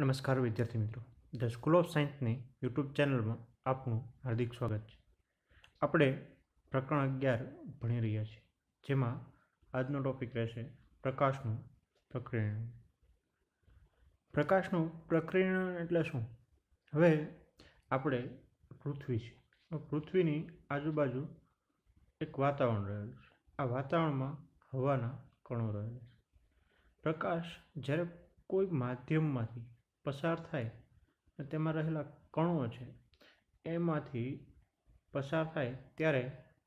નમસ્કાર વિદ્યાર્થી મિત્રો ધ સ્કૂલ ઓફ સાયન્સની યુટ્યુબ ચેનલમાં આપનું હાર્દિક સ્વાગત છે આપણે પ્રકરણ અગિયાર ભણી રહ્યા છીએ જેમાં આજનો ટોપિક રહેશે પ્રકાશનું પ્રક્રિયણ પ્રકાશનું પ્રક્રિયણ એટલે શું હવે આપણે પૃથ્વી છે પૃથ્વીની આજુબાજુ એક વાતાવરણ રહેલું છે આ વાતાવરણમાં હવાના કણો રહેલા છે પ્રકાશ જ્યારે કોઈ માધ્યમમાંથી પસાર થાય તેમાં રહેલા કણો છે એમાંથી પસાર થાય ત્યારે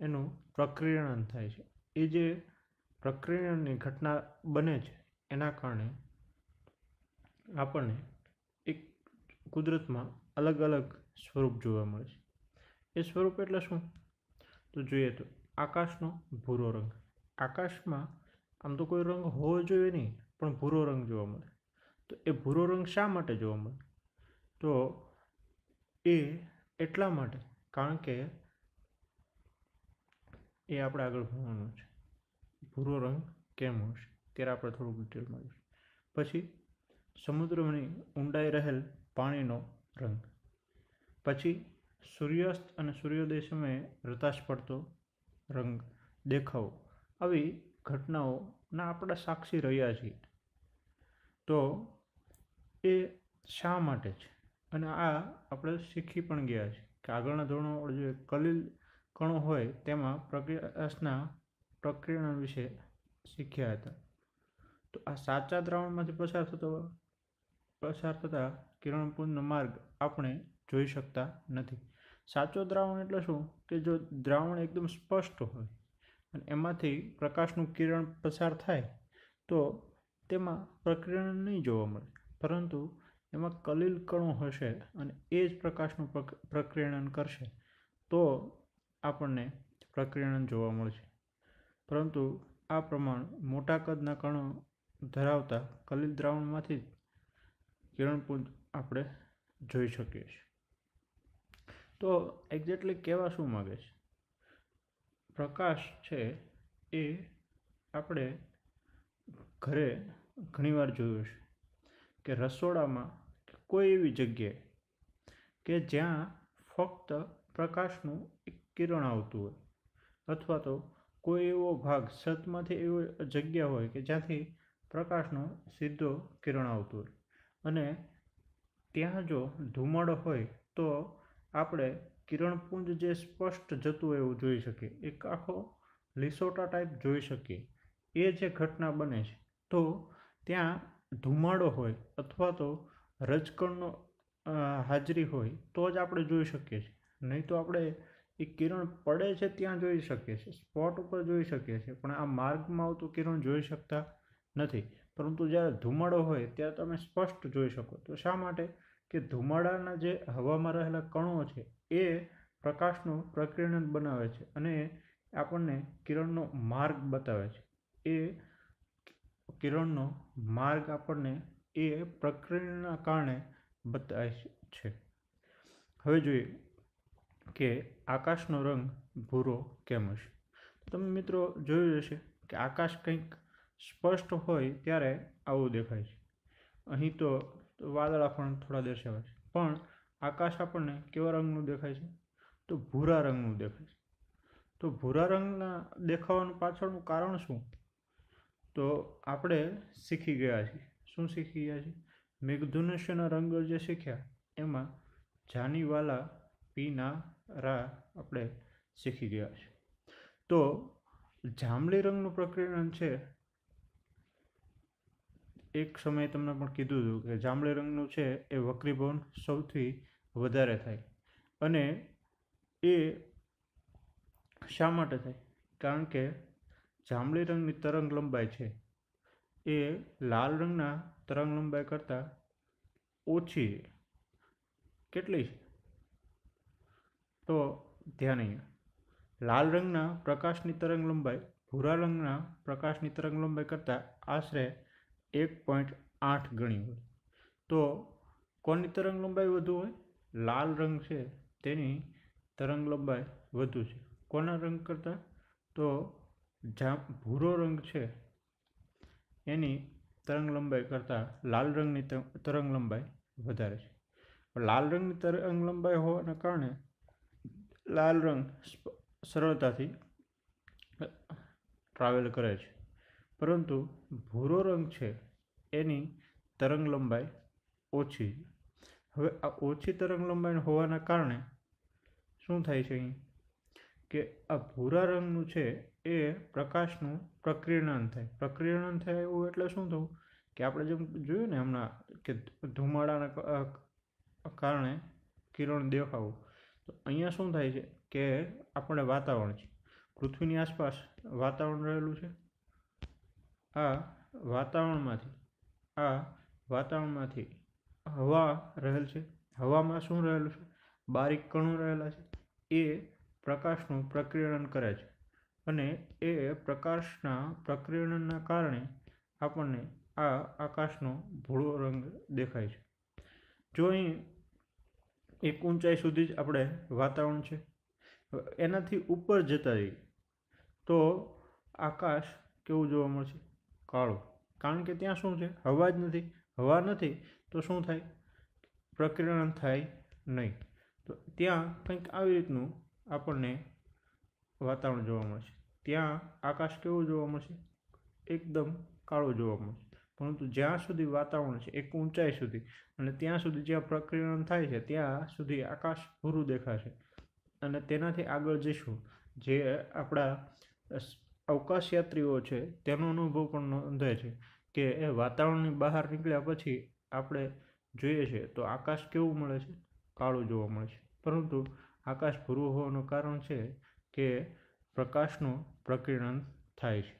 એનું પ્રક્રિયણ થાય છે એ જે પ્રક્રિયણની ઘટના બને છે એના કારણે આપણને એક કુદરતમાં અલગ અલગ સ્વરૂપ જોવા મળે છે એ સ્વરૂપ એટલે શું તો જોઈએ તો આકાશનો ભૂરો રંગ આકાશમાં આમ તો કોઈ રંગ હોવો જોઈએ નહીં પણ ભૂરો રંગ જોવા મળે તો એ ભૂરો રંગ શા માટે જોવા મળે તો એ એટલા માટે કારણ કે એ આપણે આગળ ભણવાનું છે ભૂરો રંગ કેમ હશે ત્યારે આપણે થોડું ડિટેલમાં જોઈશું પછી સમુદ્રની ઊંડાઈ રહેલ પાણીનો રંગ પછી સૂર્યાસ્ત અને સૂર્યોદય સમયે રતાશ પડતો રંગ દેખાવ આવી ઘટનાઓના આપણા સાક્ષી રહ્યા છીએ તો એ શા માટે છે અને આ આપણે શીખી પણ ગયા છે કે આગળના ધોરણો જે કલીલ કણો હોય તેમાં પ્રક્રિયાના પ્રકિરણ વિશે શીખ્યા હતા તો આ સાચા દ્રાવણમાંથી પસાર થતો પસાર થતા કિરણપુંજનો માર્ગ આપણે જોઈ શકતા નથી સાચો દ્રાવણ એટલે શું કે જો દ્રાવણ એકદમ સ્પષ્ટ હોય અને એમાંથી પ્રકાશનું કિરણ પસાર થાય તો તેમાં પ્રકિરણ નહીં જોવા મળે પરંતુ એમાં કલીલ કણો હશે અને એ જ પ્રકાશનું પ્રકીર્ણન કરશે તો આપણને પ્રકીર્ણન જોવા મળશે પરંતુ આ પ્રમાણ મોટા કદના કણો ધરાવતા કલીલ દ્રાવણમાંથી કિરણપુંજ આપણે જોઈ શકીએ છીએ તો એક્ઝેક્ટલી કહેવા શું માગે છે પ્રકાશ છે એ આપણે ઘરે ઘણીવાર જોયું છે કે રસોડામાં કોઈ એવી જગ્યાએ કે જ્યાં ફક્ત પ્રકાશનું એક કિરણ આવતું હોય અથવા તો કોઈ એવો ભાગ છતમાંથી એવી જગ્યા હોય કે જ્યાંથી પ્રકાશનો સીધો કિરણ આવતું હોય અને ત્યાં જો ધુમાડો હોય તો આપણે કિરણપુંજ જે સ્પષ્ટ જતું હોય એવું જોઈ શકીએ એક આખો લિસોટા ટાઈપ જોઈ શકીએ એ જે ઘટના બને છે તો ત્યાં ધુમાડો હોય અથવા તો રજકણનો હાજરી હોય તો જ આપણે જોઈ શકીએ છીએ નહીં તો આપણે એ કિરણ પડે છે ત્યાં જોઈ શકીએ છીએ સ્પોટ ઉપર જોઈ શકીએ છીએ પણ આ માર્ગમાં આવતું કિરણ જોઈ શકતા નથી પરંતુ જ્યારે ધુમાડો હોય ત્યારે તમે સ્પષ્ટ જોઈ શકો તો શા માટે કે ધુમાડાના જે હવામાં રહેલા કણો છે એ પ્રકાશનું પ્રકિરણ બનાવે છે અને આપણને કિરણનો માર્ગ બતાવે છે એ કિરણનો માર્ગ આપણને એ પ્રક્રિયાના કારણે બતાવે છે હવે જોઈએ કે આકાશનો રંગ ભૂરો કેમ હશે તમે મિત્રો જોયું હશે કે આકાશ કંઈક સ્પષ્ટ હોય ત્યારે આવું દેખાય છે અહીં તો વાદળા પણ થોડા દર્શાવે છે પણ આકાશ આપણને કેવા રંગનું દેખાય છે તો ભૂરા રંગનું દેખાય છે તો ભૂરા રંગના દેખાવાનું પાછળનું કારણ શું તો આપણે શીખી ગયા છીએ શું શીખી ગયા છીએ મેઘધનુષ્યના રંગો જે શીખ્યા એમાં જાનીવાલા પીના રા આપણે શીખી ગયા છીએ તો જાંબલી રંગનું પ્રકરણ છે એક સમયે તમને પણ કીધું હતું કે જાંબલી રંગનું છે એ વક્રીભવન સૌથી વધારે થાય અને એ શા માટે થાય કારણ કે જાંબલી રંગની તરંગ લંબાઈ છે એ લાલ રંગના તરંગ લંબાઈ કરતાં ઓછી કેટલી છે તો ધ્યાન અહીંયા લાલ રંગના પ્રકાશની તરંગ લંબાઈ ભૂરા રંગના પ્રકાશની તરંગ લંબાઈ કરતાં આશરે એક પોઈન્ટ આઠ ગણી હોય તો કોની તરંગ લંબાઈ વધુ હોય લાલ રંગ છે તેની તરંગ લંબાઈ વધુ છે કોના રંગ કરતાં તો જ્યાં ભૂરો રંગ છે એની તરંગ લંબાઈ કરતાં લાલ રંગની તરંગ લંબાઈ વધારે છે લાલ રંગની તરંગ લંબાઈ હોવાના કારણે લાલ રંગ સરળતાથી ટ્રાવેલ કરે છે પરંતુ ભૂરો રંગ છે એની તરંગ લંબાઈ ઓછી હવે આ ઓછી તરંગ લંબાઈ હોવાના કારણે શું થાય છે અહીં કે આ ભૂરા રંગનું છે એ પ્રકાશનું પ્રકીર્ણન થાય પ્રકીર્ણન થાય એવું એટલે શું થયું કે આપણે જેમ જોયું ને હમણાં કે ધુમાડાના કારણે કિરણ દેખાવું તો અહીંયા શું થાય છે કે આપણે વાતાવરણ છે પૃથ્વીની આસપાસ વાતાવરણ રહેલું છે આ વાતાવરણમાંથી આ વાતાવરણમાંથી હવા રહેલ છે હવામાં શું રહેલું છે બારીક કણો રહેલા છે એ પ્રકાશનું પ્રકીર્ણન કરે છે અને એ પ્રકાશના પ્રકિરણના કારણે આપણને આ આકાશનો ભૂળો રંગ દેખાય છે જો અહીં એક ઊંચાઈ સુધી જ આપણે વાતાવરણ છે એનાથી ઉપર જતા જઈએ તો આકાશ કેવું જોવા મળશે કાળું કારણ કે ત્યાં શું છે હવા જ નથી હવા નથી તો શું થાય પ્રકિરણ થાય નહીં તો ત્યાં કંઈક આવી રીતનું આપણને વાતાવરણ જોવા મળશે ત્યાં આકાશ કેવું જોવા મળશે એકદમ કાળું જોવા મળશે પરંતુ જ્યાં સુધી વાતાવરણ છે એક ઊંચાઈ સુધી અને ત્યાં સુધી જ્યાં પ્રક્રિયા થાય છે ત્યાં સુધી આકાશ ભૂરું દેખાશે અને તેનાથી આગળ જઈશું જે આપણા અવકાશયાત્રીઓ છે તેનો અનુભવ પણ નોંધાય છે કે એ વાતાવરણની બહાર નીકળ્યા પછી આપણે જોઈએ છે તો આકાશ કેવું મળે છે કાળું જોવા મળે છે પરંતુ આકાશ ભૂરું હોવાનું કારણ છે કે પ્રકાશનું પ્રકીર્ણન થાય છે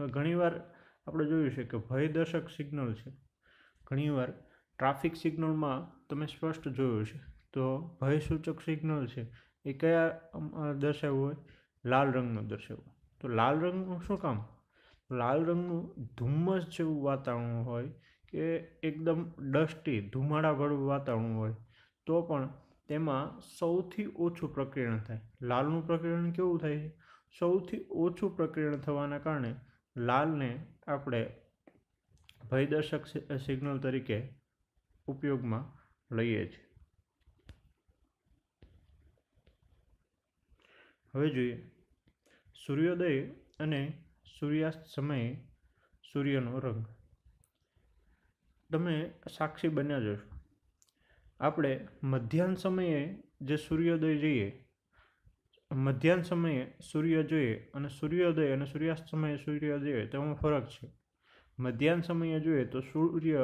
હવે ઘણીવાર આપણે જોયું છે કે ભયદર્શક સિગ્નલ છે ઘણીવાર ટ્રાફિક સિગ્નલમાં તમે સ્પષ્ટ જોયું છે તો ભયસૂચક સિગ્નલ છે એ કયા દર્શાવ્યું હોય લાલ રંગનું દર્શાવવું તો લાલ રંગનું શું કામ લાલ રંગનું ધુમ્મસ જેવું વાતાવરણ હોય કે એકદમ ડસ્ટી ધુમાડાવાળું વાતાવરણ હોય તો પણ તેમાં સૌથી ઓછું પ્રકીર્ણ થાય લાલનું પ્રકીર્ણ કેવું થાય છે સૌથી ઓછું પ્રકીર્ણ થવાના કારણે લાલને આપણે ભયદર્શક સિગ્નલ તરીકે ઉપયોગમાં લઈએ છીએ હવે જોઈએ સૂર્યોદય અને સૂર્યાસ્ત સમયે સૂર્યનો રંગ તમે સાક્ષી બન્યા જશો આપણે મધ્યાહન સમયે જે સૂર્યોદય જોઈએ મધ્યાહન સમયે સૂર્ય જોઈએ અને સૂર્યોદય અને સૂર્યાસ્ત સમયે સૂર્ય જોઈએ તેમાં ફરક છે મધ્યાહન સમયે જોઈએ તો સૂર્ય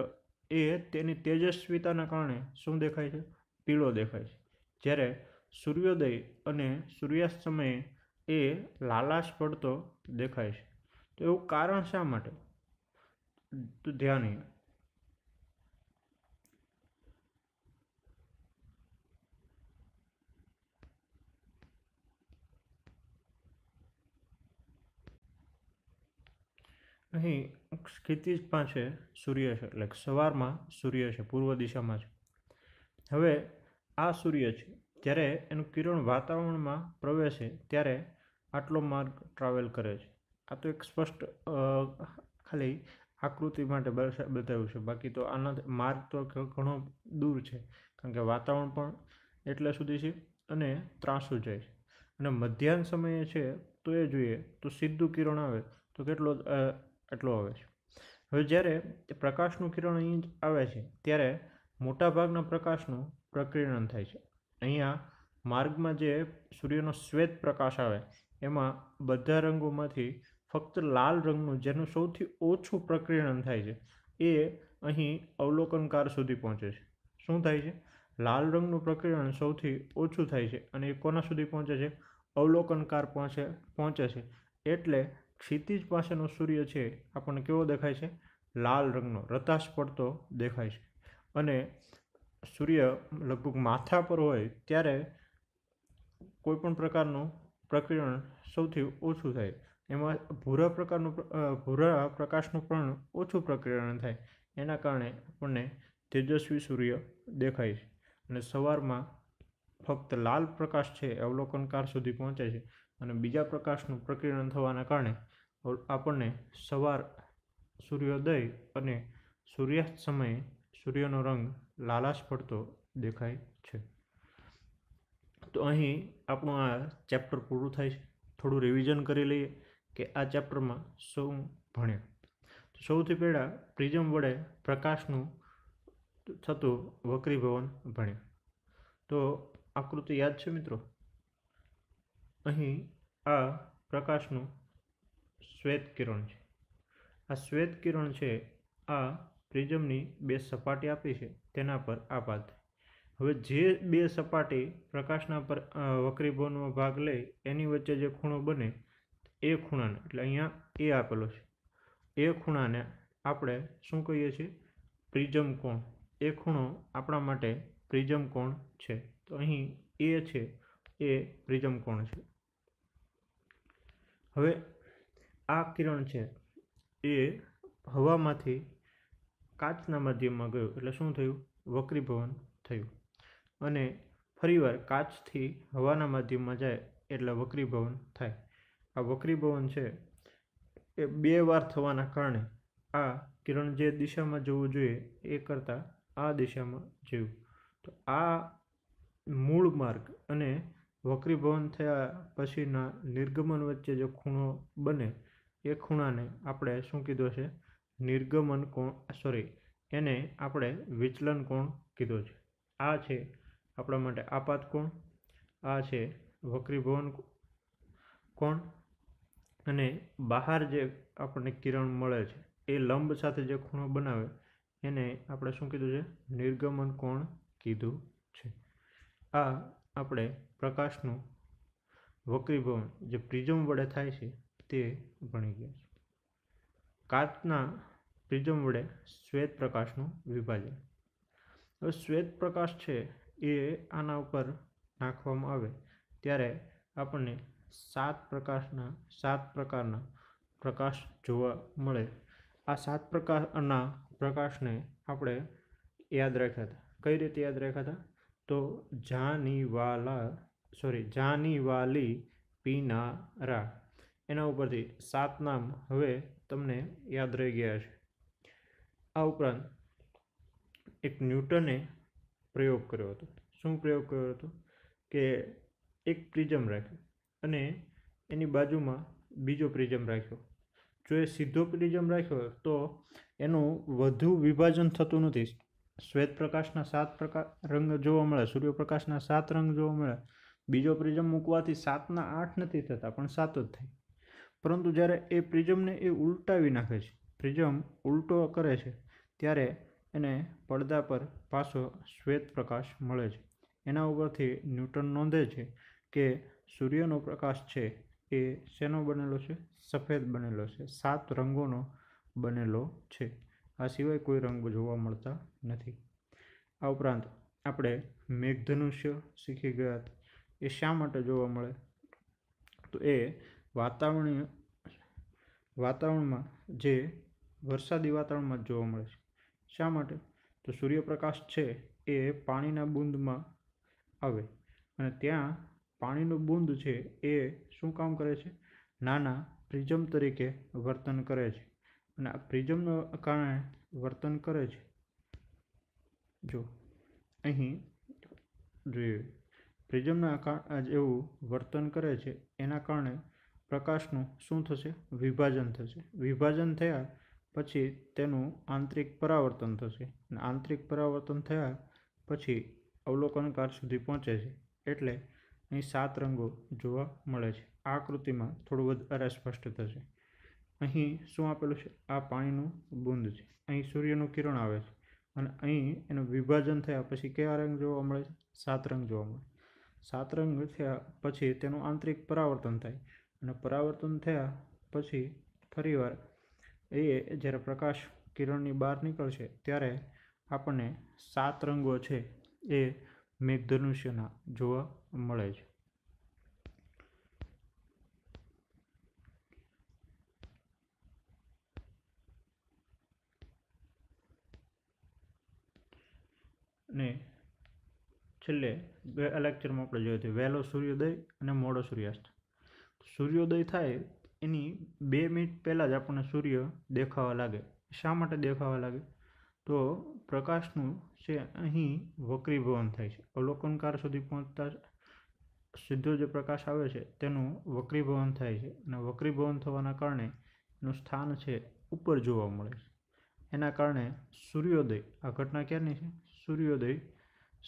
એ તેની તેજસ્વીતાના કારણે શું દેખાય છે પીળો દેખાય છે જ્યારે સૂર્યોદય અને સૂર્યાસ્ત સમયે એ લાલાશ પડતો દેખાય છે તો એવું કારણ શા માટે તો ધ્યાન અહીં ક્ષિતિજ પાસે સૂર્ય છે એટલે સવારમાં સૂર્ય છે પૂર્વ દિશામાં છે હવે આ સૂર્ય છે જ્યારે એનું કિરણ વાતાવરણમાં પ્રવેશે ત્યારે આટલો માર્ગ ટ્રાવેલ કરે છે આ તો એક સ્પષ્ટ ખાલી આકૃતિ માટે બતાવ્યું છે બાકી તો આના માર્ગ તો ઘણો દૂર છે કારણ કે વાતાવરણ પણ એટલે સુધી છે અને ત્રાસું જાય છે અને મધ્યાહન સમયે છે તો એ જોઈએ તો સીધું કિરણ આવે તો કેટલો આટલો આવે છે હવે જ્યારે પ્રકાશનું કિરણ અહીં આવે છે ત્યારે મોટાભાગના પ્રકાશનું પ્રકીર્ણન થાય છે અહીંયા માર્ગમાં જે સૂર્યનો શ્વેત પ્રકાશ આવે એમાં બધા રંગોમાંથી ફક્ત લાલ રંગનું જેનું સૌથી ઓછું પ્રકીર્ણન થાય છે એ અહીં અવલોકનકાર સુધી પહોંચે છે શું થાય છે લાલ રંગનું પ્રકીર્ણન સૌથી ઓછું થાય છે અને એ કોના સુધી પહોંચે છે અવલોકનકાર પહોંચે પહોંચે છે એટલે ક્ષિતિજ પાસેનો સૂર્ય છે આપણને કેવો દેખાય છે લાલ રંગનો રતાશ પડતો દેખાય છે અને સૂર્ય લગભગ માથા પર હોય ત્યારે કોઈપણ પ્રકારનું પ્રકિરણ સૌથી ઓછું થાય એમાં ભૂરા પ્રકારનું ભૂરા પ્રકાશનું પણ ઓછું પ્રકિરણ થાય એના કારણે આપણને તેજસ્વી સૂર્ય દેખાય છે અને સવારમાં ફક્ત લાલ પ્રકાશ છે અવલોકનકાર સુધી પહોંચે છે અને બીજા પ્રકાશનું પ્રકિરણ થવાના કારણે આપણને સવાર સૂર્યોદય અને સૂર્યાસ્ત સમયે સૂર્યનો રંગ લાલાશ પડતો દેખાય છે તો અહીં આપણું આ ચેપ્ટર પૂરું થાય છે થોડું રિવિઝન કરી લઈએ કે આ ચેપ્ટરમાં સૌ ભણ્યા તો સૌથી પહેલાં પ્રિઝમ વડે પ્રકાશનું થતું વક્રીભવન ભણ્યા તો આકૃતિ યાદ છે મિત્રો અહીં આ પ્રકાશનું શ્વેત કિરણ છે આ શ્વેત કિરણ છે આ પ્રિઝમની બે સપાટી આપી છે તેના પર આપાત હવે જે બે સપાટી પ્રકાશના પર વક્રીભવનમાં ભાગ લે એની વચ્ચે જે ખૂણો બને એ ખૂણાને એટલે અહીંયા એ આપેલો છે એ ખૂણાને આપણે શું કહીએ છીએ પ્રિઝમ કોણ એ ખૂણો આપણા માટે પ્રિઝમ કોણ છે તો અહીં એ છે એ પ્રિઝમ કોણ છે હવે આ કિરણ છે એ હવામાંથી કાચના માધ્યમમાં ગયું એટલે શું થયું વક્રીભવન થયું અને ફરીવાર કાચથી હવાના માધ્યમમાં જાય એટલે વક્રીભવન થાય આ વક્રીભવન છે એ બે વાર થવાના કારણે આ કિરણ જે દિશામાં જવું જોઈએ એ કરતાં આ દિશામાં જયું તો આ મૂળ માર્ગ અને વક્રીભવન થયા પછીના નિર્ગમન વચ્ચે જે ખૂણો બને એ ખૂણાને આપણે શું કીધો છે નિર્ગમન કોણ સોરી એને આપણે વિચલન કોણ કીધો છે આ છે આપણા માટે આપાત કોણ આ છે વક્રીભવન કોણ અને બહાર જે આપણને કિરણ મળે છે એ લંબ સાથે જે ખૂણો બનાવે એને આપણે શું કીધું છે નિર્ગમન કોણ કીધું છે આ આપણે પ્રકાશનું વક્રીભવન જે પ્રિઝમ વડે થાય છે તે ભણી ગયા કાચના પ્રિઝમ વડે શ્વેત પ્રકાશનું વિભાજન હવે શ્વેત પ્રકાશ છે એ આના ઉપર નાખવામાં આવે ત્યારે આપણને સાત પ્રકાશના સાત પ્રકારના પ્રકાશ જોવા મળે આ સાત પ્રકારના પ્રકાશને આપણે યાદ રાખ્યા હતા કઈ રીતે યાદ રાખ્યા હતા તો વાલા સોરી જાની જાનીવાલી પીનારા એના ઉપરથી સાત નામ હવે તમને યાદ રહી ગયા છે આ ઉપરાંત એક ન્યૂટને પ્રયોગ કર્યો હતો શું પ્રયોગ કર્યો હતો કે એક પ્રિઝમ રાખ્યો અને એની બાજુમાં બીજો પ્રિઝમ રાખ્યો જો એ સીધો પ્રિઝમ રાખ્યો તો એનું વધુ વિભાજન થતું નથી શ્વેત પ્રકાશના સાત પ્રકાર રંગ જોવા મળે સૂર્યપ્રકાશના સાત રંગ જોવા મળે બીજો પ્રિઝમ મૂકવાથી સાતના આઠ નથી થતા પણ સાત જ થાય પરંતુ જ્યારે એ પ્રિઝમને એ ઉલટાવી નાખે છે પ્રિઝમ ઉલટો કરે છે ત્યારે એને પડદા પર પાછો શ્વેત પ્રકાશ મળે છે એના ઉપરથી ન્યૂટન નોંધે છે કે સૂર્યનો પ્રકાશ છે એ શેનો બનેલો છે સફેદ બનેલો છે સાત રંગોનો બનેલો છે આ સિવાય કોઈ રંગ જોવા મળતા નથી આ ઉપરાંત આપણે મેઘધનુષ્ય શીખી ગયા એ શા માટે જોવા મળે તો એ વાતાવરણ વાતાવરણમાં જે વરસાદી વાતાવરણમાં જોવા મળે છે શા માટે તો સૂર્યપ્રકાશ છે એ પાણીના બુંદમાં આવે અને ત્યાં પાણીનું બુંદ છે એ શું કામ કરે છે નાના પ્રિઝમ તરીકે વર્તન કરે છે અને આ પ્રિઝમના કારણે વર્તન કરે છે જો અહીં જોઈએ પ્રિઝમના જેવું વર્તન કરે છે એના કારણે પ્રકાશનું શું થશે વિભાજન થશે વિભાજન થયા પછી તેનું આંતરિક પરાવર્તન થશે અને આંતરિક પરાવર્તન થયા પછી અવલોકનકાર સુધી પહોંચે છે એટલે અહીં સાત રંગો જોવા મળે છે આ કૃતિમાં થોડું વધારે સ્પષ્ટ થશે અહીં શું આપેલું છે આ પાણીનું બુંદ છે અહીં સૂર્યનું કિરણ આવે છે અને અહીં એનું વિભાજન થયા પછી કયા રંગ જોવા મળે છે સાત રંગ જોવા મળે સાત રંગ થયા પછી તેનું આંતરિક પરાવર્તન થાય અને પરાવર્તન થયા પછી ફરીવાર એ જ્યારે પ્રકાશ કિરણની બહાર નીકળશે ત્યારે આપણને સાત રંગો છે એ મેઘધનુષ્યના જોવા મળે છે ને છેલ્લે આ લેક્ચરમાં આપણે જોયું હતું વહેલો સૂર્યોદય અને મોડો સૂર્યાસ્ત સૂર્યોદય થાય એની બે મિનિટ પહેલાં જ આપણને સૂર્ય દેખાવા લાગે શા માટે દેખાવા લાગે તો પ્રકાશનું છે અહીં વક્રીભવન થાય છે અવલોકનકાર સુધી પહોંચતા સીધો જે પ્રકાશ આવે છે તેનું વક્રીભવન થાય છે અને વક્રીભવન થવાના કારણે એનું સ્થાન છે ઉપર જોવા મળે છે એના કારણે સૂર્યોદય આ ઘટના ક્યારની છે સૂર્યોદય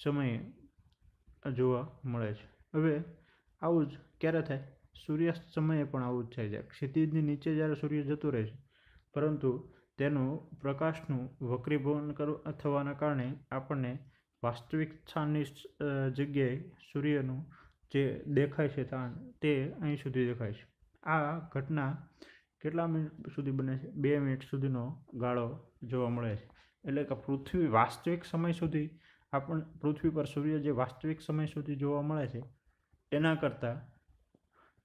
સમયે જોવા મળે છે હવે આવું જ ક્યારે થાય સૂર્યાસ્ત સમયે પણ આવું જ થાય છે ક્ષિતિજની નીચે જ્યારે સૂર્ય જતો રહે છે પરંતુ તેનું પ્રકાશનું વક્રીભવન કરવા થવાના કારણે આપણને વાસ્તવિક સ્થાનની જગ્યાએ સૂર્યનું જે દેખાય છે સ્થાન તે અહીં સુધી દેખાય છે આ ઘટના કેટલા મિનિટ સુધી બને છે બે મિનિટ સુધીનો ગાળો જોવા મળે છે એટલે કે પૃથ્વી વાસ્તવિક સમય સુધી આપણ પૃથ્વી પર સૂર્ય જે વાસ્તવિક સમય સુધી જોવા મળે છે એના કરતાં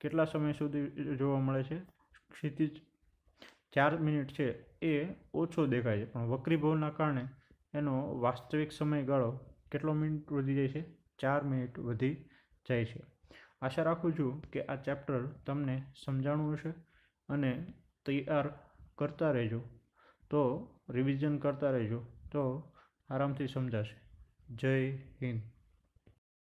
કેટલા સમય સુધી જોવા મળે છે ક્ષિતિજ ચાર મિનિટ છે એ ઓછો દેખાય છે પણ વક્રીભવનના કારણે એનો વાસ્તવિક સમયગાળો કેટલો મિનિટ વધી જાય છે ચાર મિનિટ વધી જાય છે આશા રાખું છું કે આ ચેપ્ટર તમને સમજાણું હશે અને તૈયાર કરતા રહેજો તો રિવિઝન કરતા રહેજો તો આરામથી સમજાશે જય હિન્દ